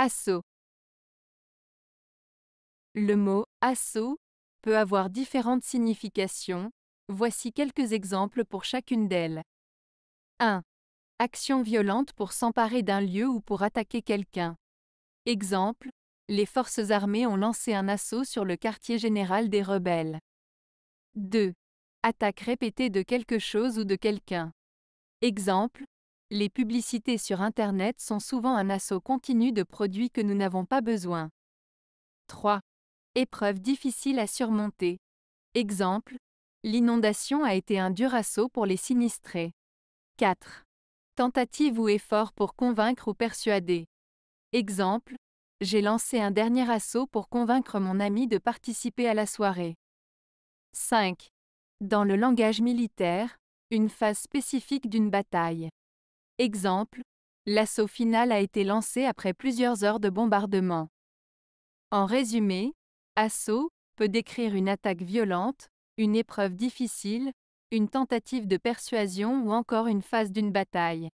Assaut. Le mot assaut peut avoir différentes significations. Voici quelques exemples pour chacune d'elles. 1. Action violente pour s'emparer d'un lieu ou pour attaquer quelqu'un. Exemple, les forces armées ont lancé un assaut sur le quartier général des rebelles. 2. Attaque répétée de quelque chose ou de quelqu'un. Exemple, les publicités sur Internet sont souvent un assaut continu de produits que nous n'avons pas besoin. 3. Épreuves difficiles à surmonter. Exemple, l'inondation a été un dur assaut pour les sinistrés. 4. Tentative ou effort pour convaincre ou persuader. Exemple, j'ai lancé un dernier assaut pour convaincre mon ami de participer à la soirée. 5. Dans le langage militaire, une phase spécifique d'une bataille. Exemple, l'assaut final a été lancé après plusieurs heures de bombardement. En résumé, assaut peut décrire une attaque violente, une épreuve difficile, une tentative de persuasion ou encore une phase d'une bataille.